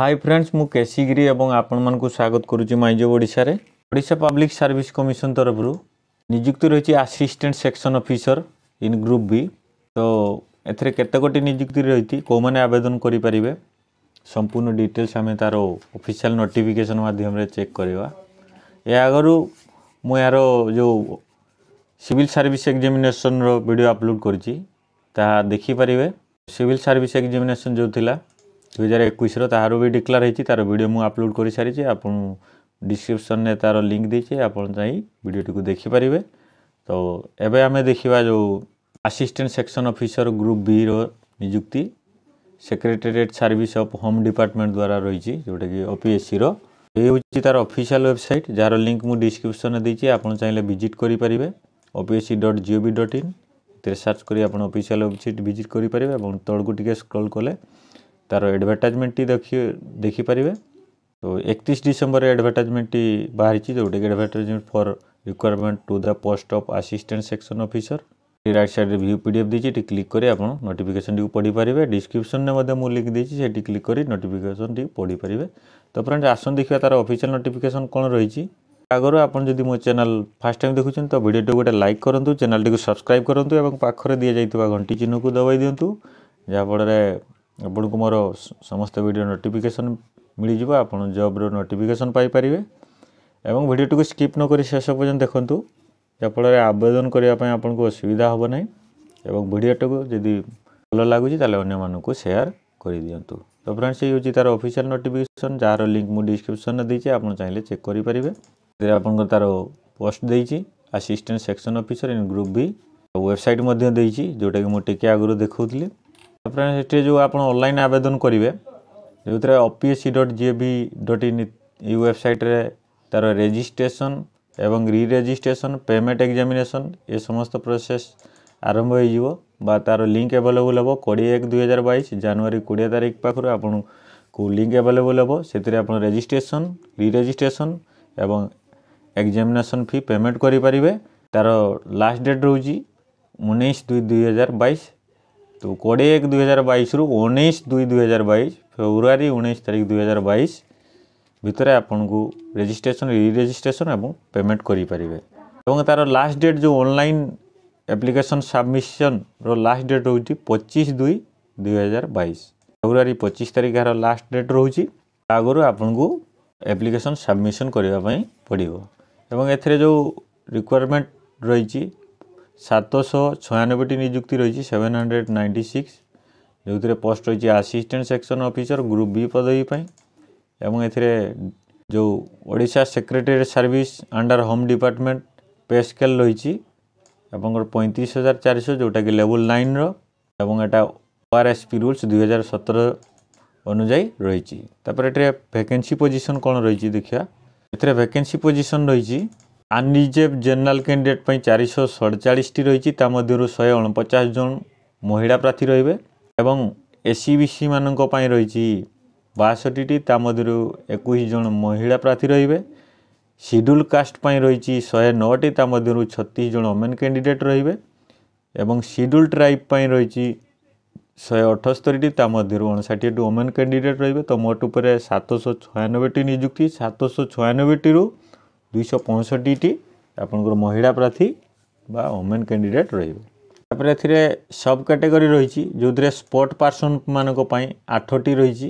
Hi friends মু কেশি গিরি এবং আপনার স্বাগত করুছি মাইজব ওড়শার ওড়শা পাবলিক সার্ভিস কমিশন তরফর নিযুক্তি রয়েছে assistant section officer in group B তো এতে কতগোটি নিযুক্তি রয়েছে কেউমানে আবেদন করে পারে সম্পূর্ণ ডিটেলস আমি তার অফিসিয়াল নোটিফিকেসন মাধ্যমে চেক করা এ আগর মু এর যে সিভিল সার্ভিস এক্সামিনেসনর ভিডিও আপলোড করছি তাহা দেখিপারে সিভিল সার্ভিস এক্সামিনেসন যে ଦୁଇହଜାର ହଜାର ତାହାର ବି ଡିକ୍ଲାର ହେଇଛି ତା'ର ଭିଡ଼ିଓ ମୁଁ ଅପଲୋଡ଼ କରିସାରିଛି ଆପଣ ଡିସ୍କ୍ରିପ୍ସନ୍ରେ ତା'ର ଲିଙ୍କ୍ ଦେଇଛି ଆପଣ ଯାଇ ଭିଡ଼ିଓଟିକୁ ଦେଖିପାରିବେ ତ ଏବେ ଆମେ ଦେଖିବା ଯେଉଁ ଆସିଷ୍ଟାଣ୍ଟ ସେକ୍ସନ୍ ଅଫିସର ଗ୍ରୁପ୍ ବିର ନିଯୁକ୍ତି secretariat service of home department ଦ୍ୱାରା ରହିଛି ଯେଉଁଟାକି ଓପିଏସ୍ସିର ଏ ହେଉଛି ତା'ର ଅଫିସିଆଲ୍ ୱେବସାଇଟ୍ ଯାହାର ଲିଙ୍କ୍ ମୁଁ ଡିସ୍କ୍ରିପ୍ସନ୍ରେ ଦେଇଛି ଆପଣ ଚାହିଁଲେ ଭିଜିଟ୍ କରିପାରିବେ ଓପିଏସ୍ସି ଡଟ୍ ଜିଓ ବି ଡଟ୍ ଇନ୍ ଏଥିରେ ସର୍ଚ୍ଚ କରି ଆପଣ ଅଫିସିଆଲ୍ ୱେବସାଇଟ୍ ଭିଜିଟ୍ କରିପାରିବେ ଏବଂ ତଳକୁ ଟିକେ ସ୍କ୍ରଲ୍ କଲେ তার আডভার্টাইজমেন্টটি দেখি দেখিপারে তো একত্রিশ ডিসেম্বর আডভার্টাইজমেন্টটি বাহারিছি যেটাকি advertisement for requirement to the post of assistant section officer right সাইডে ভিউ পিডিএফ দিয়েছি এটি ক্লিক করে আপনার নোটিফিকেশনটি পড়িপারে ডিসক্রিপশনে মধ্যে লিঙ্ক দিয়েছি সেটি ক্লিক করে নোটিফিকেশনটি পড়িপারে তো ফ্রেন্ড আসুন দেখা তার অফিসিয়াল নোটিফিকেশন কোণ রয়েছে আগর আপনার যদি মো চ্যানেল ফার্স্ট টাইম দেখুছেন তো ভিডিওটি গোটে লাইক করতু চ্যানেলটি সবসক্রাইব করতু এবং পাখে দিয়ে যাই ঘণ্টি চিহ্নক দবাই দিও যাফলের ଆପଣଙ୍କୁ ମୋର ସମସ୍ତ ଭିଡ଼ିଓ ନୋଟିଫିକେସନ୍ ମିଳିଯିବ ଆପଣ ଜବ୍ର ନୋଟିଫିକେସନ୍ ପାଇପାରିବେ ଏବଂ ଭିଡ଼ିଓଟିକୁ ସ୍କିପ୍ ନକରି ଶେଷ ପର୍ଯ୍ୟନ୍ତ ଦେଖନ୍ତୁ ଯାହାଫଳରେ ଆବେଦନ କରିବା ପାଇଁ ଆପଣଙ୍କୁ ଅସୁବିଧା ହେବ ନାହିଁ ଏବଂ ଭିଡ଼ିଓଟିକୁ ଯଦି ଭଲ ଲାଗୁଛି ତାହେଲେ ଅନ୍ୟମାନଙ୍କୁ ସେୟାର କରିଦିଅନ୍ତୁ ତ ଫ୍ରେଣ୍ଡସ୍ ଏଇ ହେଉଛି ତା'ର ଅଫିସିଆଲ୍ ନୋଟିଫିକେସନ୍ ଯାହାର ଲିଙ୍କ୍ ମୁଁ ଡିସ୍କ୍ରିପ୍ସନ୍ରେ ଦେଇଛି ଆପଣ ଚାହିଁଲେ ଚେକ୍ କରିପାରିବେ ସେଥିରେ ଆପଣଙ୍କର ତା'ର ପୋଷ୍ଟ ଦେଇଛି assistant section officer in group B website ମଧ୍ୟ ଦେଇଛି ଯେଉଁଟାକି ମୁଁ ଟିକେ ଆଗରୁ ଦେଖାଉଥିଲି ସେଠି ଯେଉଁ ଆପଣ ଅନଲାଇନ୍ ଆବେଦନ କରିବେ ଯେଉଁଥିରେ OPSC dot gov dot in ଏଇ ୱେବସାଇଟ୍ରେ ତା'ର ରେଜିଷ୍ଟ୍ରେସନ୍ ଏବଂ ରି ରେଜିଷ୍ଟ୍ରେସନ୍ ପେମେଣ୍ଟ ଏକ୍ଜାମିନେସନ୍ ଏ ସମସ୍ତ ପ୍ରୋସେସ୍ ଆରମ୍ଭ ହେଇଯିବ ବା ତା'ର ଲିଙ୍କ୍ ଆଭେଲେବୁଲ୍ ହେବ କୋଡ଼ିଏ ଏକ ଦୁଇ ହଜାର ବାଇଶ ଜାନୁଆରୀ କୋଡ଼ିଏ ତାରିଖ ପାଖରୁ ଆପଣଙ୍କୁ ଲିଙ୍କ୍ ଆଭେଲେବୁଲ୍ ହେବ ସେଥିରେ ଆପଣ ରେଜିଷ୍ଟ୍ରେସନ୍ ରି ରେଜିଷ୍ଟ୍ରେସନ୍ ଏବଂ ଏକ୍ଜାମିନେସନ୍ ଫି ପେମେଣ୍ଟ କରିପାରିବେ ତା'ର ଲାଷ୍ଟ ଡେଟ୍ ରହୁଛି ଉଣେଇଶ ଦୁଇ ଦୁଇ ହଜାର ବାଇଶ તો કોડ એક ଦୁଇ હଜାର ବାଇଶରୁ ଉଣେଇଶ ଦୁଇ ଦୁଇ ହଜାର ବାଇଶ ଫେବୃଆରୀ ଉଣେଇଶ ତାରିଖ ଦୁଇ ହଜାର ବାଇଶ ଭିତରେ ଆପଣଙ୍କୁ ରେଜିଷ୍ଟ୍ରେସନ୍ ରିରେଜିଷ୍ଟ୍ରେସନ୍ ଏବଂ ପେମେଣ୍ଟ କରିପାରିବେ ଏବଂ ତା'ର ଲାଷ୍ଟ ଡେଟ୍ ଯେଉଁ ଅନଲାଇନ୍ ଆପ୍ଲିକେସନ୍ ସବମିସନ୍ର ଲାଷ୍ଟ ଡେଟ୍ ହେଉଛି ପଚିଶ ଦୁଇ ଦୁଇ ହଜାର ବାଇଶ ଫେବୃଆରୀ ପଚିଶ ତାରିଖ ଏହାର ଲାଷ୍ଟ ଡେଟ୍ ରହୁଛି ଆଗରୁ ଆପଣଙ୍କୁ ଆପ୍ଲିକେସନ୍ ସବମିସନ୍ କରିବା ପାଇଁ ପଡ଼ିବ ଏବଂ ଏଥିରେ ଯେଉଁ ରିକ୍ୱାରମେଣ୍ଟ ରହିଛି সাতশো ছয়ানব্বইটি নিযুক্তি রয়েছে সেভেন হান্ড্রেড নাইনটি সিক্স ଯେଉଁଥିରେ ପୋଷ୍ଟ ରହିଛି assistant section officer group B ପଦବୀ ପାଇଁ ଏବଂ ଏଥିରେ ଯେଉଁ Odisha secretariat service under home department pay scale ରହିଛି ଆପଣଙ୍କର ପଇଁତିରିଶ ହଜାର ଚାରିଶହ ଯେଉଁଟାକି ଲେବୁଲ୍ ନାଇନ୍ର ଏବଂ ଏଇଟା O R S P rules ଦୁଇହଜାର ସତର ଅନୁଯାୟୀ ରହିଛି ତାପରେ ଏଥିରେ ଭେକେନ୍ସି ପୋଜିସନ୍ କ'ଣ ରହିଛି ଦେଖିବା ଏଥିରେ ଭେକେନ୍ସି ପୋଜିସନ୍ ରହିଛି ଆନ୍ରିଜର୍ଭ ଜେନେରାଲ କ୍ୟାଣ୍ଡିଡେଟ୍ ପାଇଁ ଚାରିଶହ ସଡ଼ଚାଳିଶଟି ରହିଛି ତା ମଧ୍ୟରୁ ଶହେ ଅଣପଚାଶ ଜଣ ମହିଳା ପ୍ରାର୍ଥୀ ରହିବେ ଏବଂ ଏସ୍ସି ବିସିମାନଙ୍କ ପାଇଁ ରହିଛି ବାଷଠିଟି ତା ମଧ୍ୟରୁ ଏକୋଇଶ ଜଣ ମହିଳା ପ୍ରାର୍ଥୀ ରହିବେ ସିଡ୍ୟୁଲ୍ କାଷ୍ଟ ପାଇଁ ରହିଛି ଶହେ ନଅଟି ତା ମଧ୍ୟରୁ ଛତିଶ ଜଣ ଓମେନ୍ କ୍ୟାଣ୍ଡିଡେଟ୍ ରହିବେ ଏବଂ ସିଡ୍ୟୁଲ୍ ଟ୍ରାଇବ୍ ପାଇଁ ରହିଛି ଶହେ ଅଠସ୍ତରୀଟି ତା ମଧ୍ୟରୁ ଅଣଷାଠିଏଟି ଓମେନ୍ କ୍ୟାଣ୍ଡିଡେଟ୍ ରହିବେ ତ ମୋଟ ଉପରେ ସାତଶହ ଛୟାନବେଟି ନିଯୁକ୍ତି ସାତଶହ ଛୟାନବେଟିରୁ ଦୁଇଶହ ପଞ୍ଚଷଠିଟି ଆପଣଙ୍କର ମହିଳା ପ୍ରାର୍ଥୀ ବା ଓମେନ୍ କ୍ୟାଣ୍ଡିଡ଼େଟ୍ ରହିବେ ତାପରେ ଏଥିରେ ସବ୍ କାଟେଗୋରୀ ରହିଛି ଯେଉଁଥିରେ ସ୍ପଟ୍ ପର୍ସନ୍ମାନଙ୍କ ପାଇଁ ଆଠଟି ରହିଛି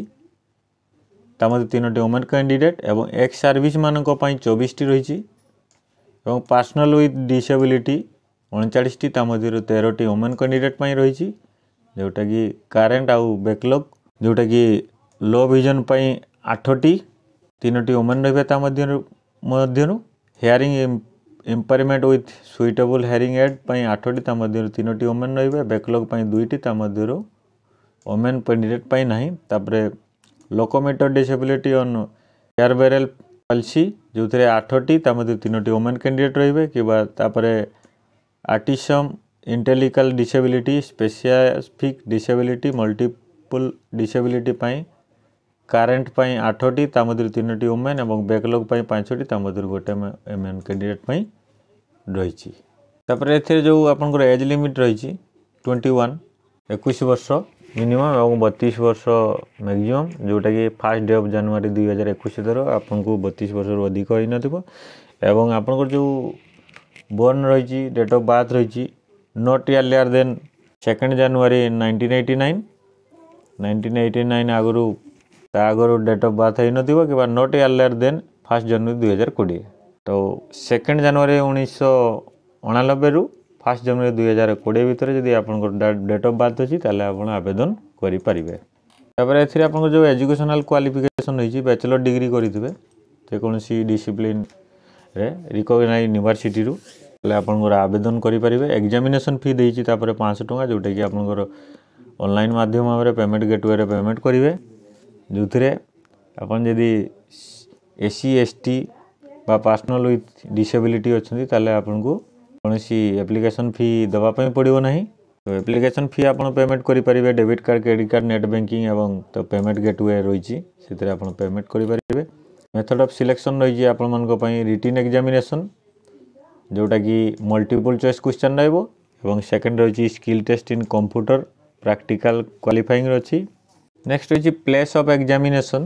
ତା ମଧ୍ୟ ତିନୋଟି ଓମେନ୍ କ୍ୟାଣ୍ଡିଡ଼େଟ୍ ଏବଂ ଏକ୍ସ ସର୍ଭିସମାନଙ୍କ ପାଇଁ ଚବିଶଟି ରହିଛି এবং পার্সোনাল উইথ ডিসেবিলিটি অনচাশটি তা মধ্যে তেরোটি ওমেন ক্যান্ডিডেট পাই রয়েছে যেটাকি কারেন্ট আউ ব্যাকলগ যেটাকি লো ভিজন পাই আঠটি তিনোটি ওমেন রহবে তা মধ্যে ମଧ୍ୟରୁ hearing impairment with suitable hearing aid ପାଇଁ ଆଠଟି ତା ମଧ୍ୟରୁ ତିନୋଟି ଓମେନ୍ ରହିବେ ବ୍ୟାକଲଗ୍ ପାଇଁ ଦୁଇଟି ତା ମଧ୍ୟରୁ ଓମେନ୍ କ୍ୟାଣ୍ଡିଡେଟ୍ ପାଇଁ ନାହିଁ ତାପରେ locomotor disability and cerebral palsy ଯେଉଁଥିରେ ଆଠଟି ତା ମଧ୍ୟରୁ ତିନୋଟି ଓମେନ୍ କ୍ୟାଣ୍ଡିଡେଟ୍ ରହିବେ କିମ୍ବା ତାପରେ ଆର୍ଟିସମ୍ ଇଣ୍ଟେଲିକାଲ୍ ଡିସେବିଲିଟି ସ୍ପେସିଫିକ୍ ଡିସେବିଲିଟି ମଲ୍ଟିପୁଲ୍ ଡିସେବିଲିଟି ପାଇଁ কারেন্ট পাই আঠটি তা মধ্যে তিনোটি ওমেন এবং ব্যাকলগ পাই পাঁচটি তা মধ্যে গোটে এমএন ক্যান্ডিডেট পাই রয়েছে তারপরে এর যে আপনার এজ লিমিট রয়েছে টোয়েন্টি ওয়ান একুশ বর্ষ মিনিমম এবং বতিশ বর্ষ ম্যাক্সিমম কি ফার্স্ট ডে অফ জানুয়ারি দুই হাজার একুশ দ্বারা আপনার বতিশ বর্ষর অধিক হয়ে নথিব এবং আপনার যে বর্ন রয়েছে ডেট অফ বার্থ রয়েছে not earlier than second January nineteen eighty nine nineteen eighty nine আগর ତା ଆଗରୁ ଡେଟ୍ ଅଫ୍ ବାର୍ଥ ହେଇନଥିବ କିମ୍ବା not year late than first January ଦୁଇ ହଜାର କୋଡ଼ିଏ ତ ସେକେଣ୍ଡ ଜାନୁଆରୀ ଉଣେଇଶହ ଅଣାନବେରୁ ଫାର୍ଷ୍ଟ ଜାନୁଆରୀ ଦୁଇ ହଜାର କୋଡ଼ିଏ ଭିତରେ ଯଦି ଆପଣଙ୍କର ଡେଟ୍ ଅଫ୍ ବାର୍ଥ ଅଛି ତାହେଲେ ଆପଣ ଆବେଦନ କରିପାରିବେ ତାପରେ ଏଥିରେ ଆପଣଙ୍କର ଯେଉଁ ଏଜୁକେସନାଲ୍ କ୍ୱାଲିଫିକେସନ୍ ହେଇଛି ବ୍ୟାଚଲର୍ ଡିଗ୍ରୀ କରିଥିବେ ଯେକୌଣସି ଡିସିପ୍ଲିନ୍ରେ ରିକଗ୍ନାଇଜ୍ ୟୁନିଭର୍ସିଟିରୁ ତାହେଲେ ଆପଣଙ୍କର ଆବେଦନ କରିପାରିବେ ଏକ୍ଜାମିନେସନ୍ ଫି ଦେଇଛି ତାପରେ ପାଞ୍ଚଶହ ଟଙ୍କା ଯେଉଁଟାକି ଆପଣଙ୍କର ଅନଲାଇନ୍ ମାଧ୍ୟମରେ ପେମେଣ୍ଟ ଗେଟୱେରେ ପେମେଣ୍ଟ କରିବେ ଯେଉଁଥିରେ ଆପଣ ଯଦି ଏ ସି ଏସ୍ ଟି ବା ପର୍ସନାଲ୍ ୱିଥ୍ ଡିସେବିଲିଟି ଅଛନ୍ତି ତାହେଲେ ଆପଣଙ୍କୁ କୌଣସି ଆପ୍ଲିକେସନ୍ ଫି ଦେବା ପାଇଁ ପଡ଼ିବ ନାହିଁ ତ ଆପ୍ଲିକେସନ୍ ଫି ଆପଣ ପେମେଣ୍ଟ କରିପାରିବେ debit card credit card net banking ଏବଂ ତ ପେମେଣ୍ଟ ଗେଟୱେ ରହିଛି ସେଥିରେ ଆପଣ ପେମେଣ୍ଟ କରିପାରିବେ ମେଥଡ଼ ଅଫ୍ ସିଲେକ୍ସନ୍ ରହିଛି ଆପଣମାନଙ୍କ ପାଇଁ ରିଟିନ୍ ଏକ୍ଜାମିନେସନ୍ ଯେଉଁଟାକି ମଲ୍ଟିପୁଲ୍ ଚଏସ୍ କ୍ୱେଶ୍ଚନ୍ ରହିବ ଏବଂ ସେକେଣ୍ଡ ରହିଛି skill test in computer practical qualifying ଅଛି নেক্সট হচ্ছে place of examination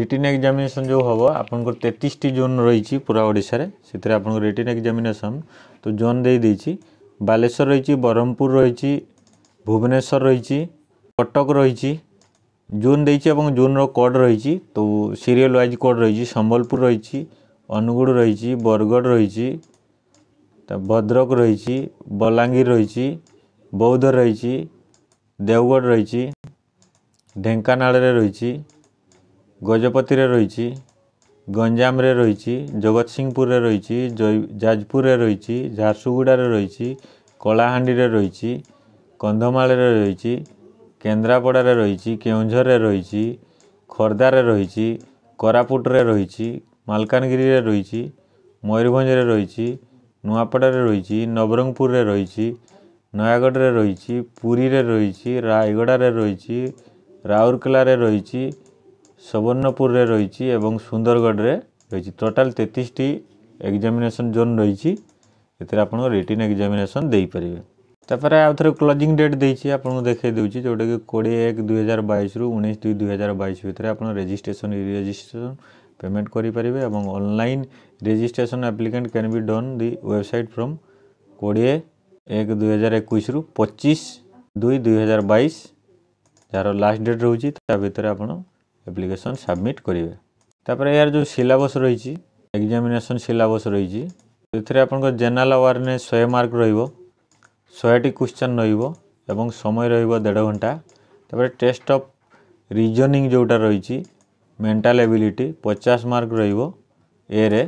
written examination যে হব আপনার তেত্রিশটি জোন রয়েছে পুরা ওড়শার সেতু আপনার রিটিন এক্সামিনেসন তো জোন দিয়ে দিয়েছি বালেশ্বর রয়েছে ব্রহ্মপুর রয়েছে ভুবনেশ্বর রয়েছে কটক রয়েছে জোন দিয়েছি এবং জোনর কোড রয়েছে তো সিরিয়াল ওয়াইজ কোড রয়েছে সম্বলপুর রয়েছে অনুগুল রয়েছে বরগড় রয়েছে ভদ্রক রয়েছে বଲାଙ୍ଗୀর রয়েছে বৌদ্ধ রয়েছে দেওগড় রয়েছে ଢେଙ୍କାନାଳରେ ରହିଛି ଗଜପତିରେ ରହିଛି ଗଞ୍ଜାମରେ ରହିଛି ଜଗତସିଂହପୁରରେ ରହିଛି ଯାଜପୁରରେ ରହିଛି ଝାରସୁଗୁଡ଼ାରେ ରହିଛି କଳାହାଣ୍ଡିରେ ରହିଛି କନ୍ଧମାଳରେ ରହିଛି କେନ୍ଦ୍ରାପଡ଼ାରେ ରହିଛି କେଉଁଝରରେ ରହିଛି ଖୋର୍ଦ୍ଧାରେ ରହିଛି କୋରାପୁଟରେ ରହିଛି ମାଲକାନଗିରିରେ ରହିଛି ମୟୂରଭଞ୍ଜରେ ରହିଛି ନୂଆପଡ଼ାରେ ରହିଛି ନବରଙ୍ଗପୁରରେ ରହିଛି ନୟାଗଡ଼ରେ ରହିଛି ପୁରୀରେ ରହିଛି ରାୟଗଡ଼ାରେ ରହିଛି রাউরকেলারে রয়েছে সুবর্ণপুরে রয়েছে এবং সুন্দরগড়ে রয়েছে টোটাল তেত্রিশটি এক্সামিনেসন জোন রয়েছে এতে আপনার রিটিন এক্সামিনেসন দিয়ে তাপরে আউথরে ক্লোজিং ডেট দিয়েছি আপনার দেখাই দেছি যেটাকি কোড়িয়ে এক দুই হাজার বাইশ রু উনিশ দুই দুই হাজার বাইশ ভিতরে আপনার রেজিস্ট্রেসন ই রেজিস্ট্রেসন পেমেন্ট করে এবং online registration applicant can be done the website from কোড়িয়ে এক দুই হাজার একুশ রু পঁচিশ দুই দুই হাজার বাইশ যার লাস্ট ডেଟ୍ রয়েছে ତା ভিତରେ ଆପଣ ଆପ୍ଲିକେସନ୍ ସବମିଟ୍ କରିବେ ତାପରେ ଏହାର ଯେଉଁ ସିଲାବସ୍ ରହିଛି ଏକ୍ଜାମିନେସନ୍ ସିଲାବସ୍ ରହିଛି ଏଥିରେ ଆପଣଙ୍କ ଜେନେରାଲ୍ ଆୱାରନେସ୍ ଶହେ ମାର୍କ ରହିବ ଶହେଟି କ୍ୱେଶ୍ଚନ୍ ରହିବ ଏବଂ ସମୟ ରହିବ ଦେଢ଼ ଘଣ୍ଟା ତାପରେ ଟେଷ୍ଟ ଅଫ୍ ରିଜନିଂ ଯେଉଁଟା ରହିଛି ମେଣ୍ଟାଲ୍ ଏବିଲିଟି ପଚାଶ ମାର୍କ ରହିବ ଏରେ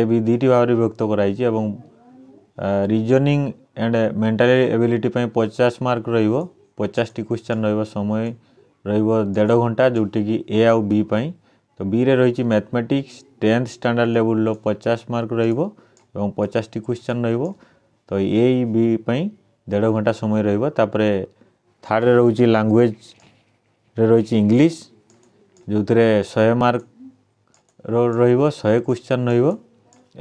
ଏ ବି ଦୁଇଟି ଭାବରେ ବିଭକ୍ତ କରାଯାଇଛି ଏବଂ ରିଜନିଂ ଆଣ୍ଡ ମେଣ୍ଟାଲ୍ ଏବିଲିଟି ପାଇଁ ପଚାଶ ମାର୍କ ରହିବ ପଚାଶଟି କ୍ୱେଶ୍ଚନ୍ ରହିବ ସମୟ ରହିବ ଦେଢ଼ ଘଣ୍ଟା ଯେଉଁଠିକି ଏ ଆଉ ବି ପାଇଁ ତ ବିରେ ରହିଛି ମ୍ୟାଥମେଟିକ୍ସ ଟେନ୍ଥ ଷ୍ଟାଣ୍ଡାର୍ଡ଼ ଲେବୁଲ୍ର ପଚାଶ ମାର୍କ ରହିବ ଏବଂ ପଚାଶଟି କ୍ୱେଶ୍ଚନ୍ ରହିବ ତ ଏ ବି ପାଇଁ ଦେଢ଼ ଘଣ୍ଟା ସମୟ ରହିବ ତାପରେ ଥାର୍ଡ଼ରେ ରହୁଛି ଲାଙ୍ଗୁଏଜ୍ରେ ରହିଛି ଇଂଲିଶ ଯେଉଁଥିରେ ଶହେ ମାର୍କ ରହିବ ଶହେ କ୍ୱେଶ୍ଚନ୍ ରହିବ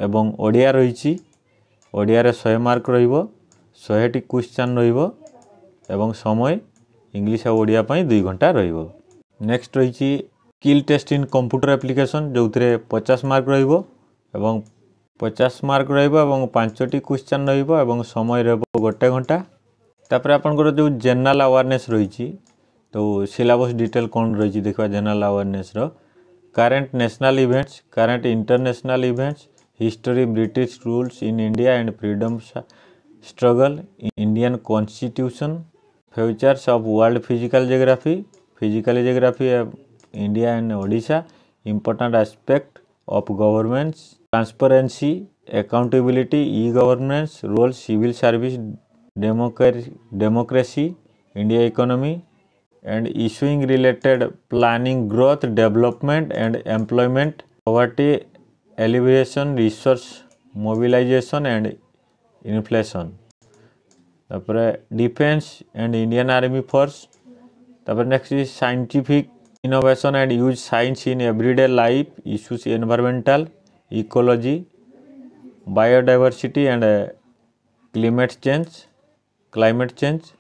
ଏବଂ ଓଡ଼ିଆ ରହିଛି ଓଡ଼ିଆରେ ଶହେ ମାର୍କ ରହିବ ଶହେଟି କ୍ୱେଶ୍ଚନ୍ ରହିବ এবং সময় ইংলিশ আর ওড়িয়া পাই দুই ঘন্টা রহব নেক্সট রয়েছে skill test in computer application যে পচাশ মার্ক রহব এবং পচাশ মার্ক রহব এবং পাঁচটি কোশ্চেন রহব এবং সময় রহব গোটে ঘন্টা তাপরে আপনার যে জেনারেল আওয়ারনেস রয়েছে তো সিলাবস ডিটেল কম রয়েছে দেখা জেনারেল আওয়ারনেসর current national events current international events history British rules in India and freedom struggle Indian constitution features of world physical geography physical geography India and Odisha important aspect of governments transparency accountability e-governance role civil service democracy india economy and issuing related planning growth development and employment poverty alleviation resource mobilization and inflation तपर defence and Indian army force next is scientific innovation and use science in everyday life issues environmental ecology biodiversity and climate change climate change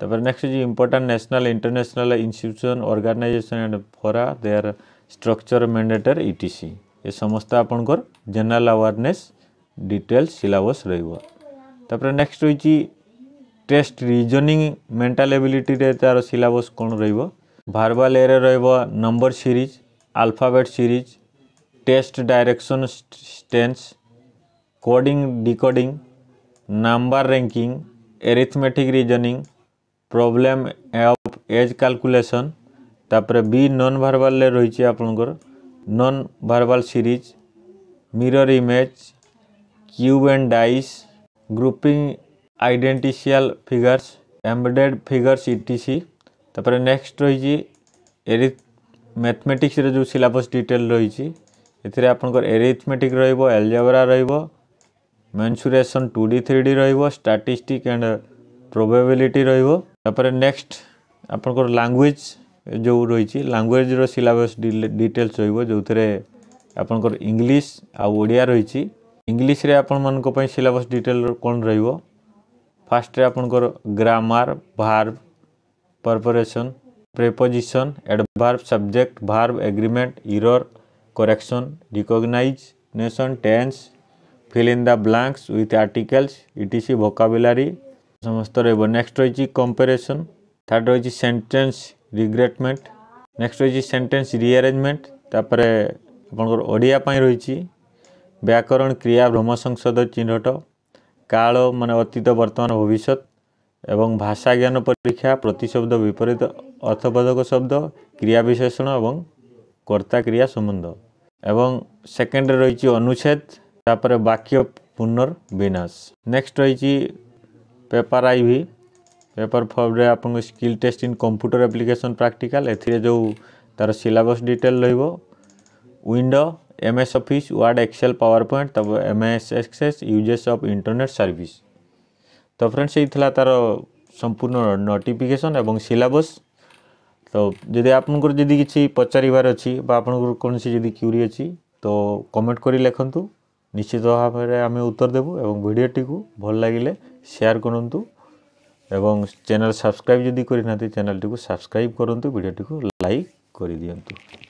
तपर next is important national international institution organisation and fora they are structure mandate etc ये समस्त आपनकर general awareness detail syllabus रहइबो next होईची test reasoning mental এবিলিটিরে তার syllabus କ'ଣ ରହିବ ভার্বাল এରେ ରହିବ number series alphabet series test direction distance coding decoding number ranking arithmetic reasoning problem of age calculation তারপরে বি নন ভার্বালে রয়েছে আপনার non verbal series mirror image cube and dice grouping identical figures embedded figures etc ତାପରେ next ରହିଛି ଏରି ମ୍ୟାଥମେଟିକ୍ସର ଯେଉଁ syllabus detail ରହିଛି ଏଥିରେ ଆପଣଙ୍କର ଏରିଥମେଟିକ୍ ରହିବ ଏଲଜେବରା ରହିବ mensuration two D three D ରହିବ ଷ୍ଟାଟିଷ୍ଟିକ୍ ଆଣ୍ଡ ପ୍ରୋବେବିଲିଟି ରହିବ ତାପରେ ନେକ୍ସଟ ଆପଣଙ୍କର ଲାଙ୍ଗୁଏଜ୍ ଯେଉଁ ରହିଛି ଲାଙ୍ଗୁଏଜ୍ର ସିଲାବସ୍ ଡିଟେଲ୍ସ ରହିବ ଯେଉଁଥିରେ ଆପଣଙ୍କର ଇଂଲିଶ ଆଉ ଓଡ଼ିଆ ରହିଛି ଇଂଲିଶରେ ଆପଣମାନଙ୍କ ପାଇଁ ସିଲାବସ୍ ଡିଟେଲ୍ କ'ଣ ରହିବ ଫାଷ୍ଟରେ ଆପଣଙ୍କର grammar verb preparation preposition adverb subject verb agreement error correction recognition tense fill in the blanks with articles etc vocabulary ସମସ୍ତ ରହିବ ନେକ୍ସଟ ରହିଛି କମ୍ପାରେସନ୍ ଥାର୍ଡ଼ ରହିଛି ସେଣ୍ଟେନ୍ସ ରିଗ୍ରେଟମେଣ୍ଟ ନେକ୍ସଟ ରହିଛି ସେଣ୍ଟେନ୍ସ ରିଆରେଞ୍ଜମେଣ୍ଟ ତାପରେ ଆପଣଙ୍କର ଓଡ଼ିଆ ପାଇଁ ରହିଛି ବ୍ୟାକରଣ କ୍ରିୟା ଭ୍ରମ ସଂଶୋଧ ଚିହ୍ନଟ কাল মানে অতীত বর্তমান ভবিষ্যৎ এবং ভাষা জ্ঞান পরীক্ষা প্রতিশব্দ বিপরীত অর্থবোধক শব্দ ক্রিয়া বিশেষণ এবং কর্তা ক্রিয়া সম্বন্ধ এবং সেকেন্ডে রয়েছে অনুচ্ছেদ তারপরে বাক্য পুনর্বিনাশ নেক্সট রয়েছে পেপার আইভি পেপার ফর্মে আপনার skill test in computer application practical এর যে তার সিলাবস ডিটেল রহব window MS Office, Word, Excel, PowerPoint, तब MS Access, Uses of Internet Service. तो फ्रेंड्स ये था तार संपूर्ण नोटिफिकेशन एवं सिलेबस तो जदि आपंकर जदि किसी पचार अच्छी आपंकर कौन सी जदि क्यूरी अच्छी तो कमेंट कर लिखतु निश्चित भाव भावे आम उत्तर देवु एवं भिडियोटी को भल लगे सेयार करूँ एवं चैनल सब्सक्राइब जदि करना चैनल टी सब्सक्राइब करूँ भिडियोटी को लाइक कर दिंतु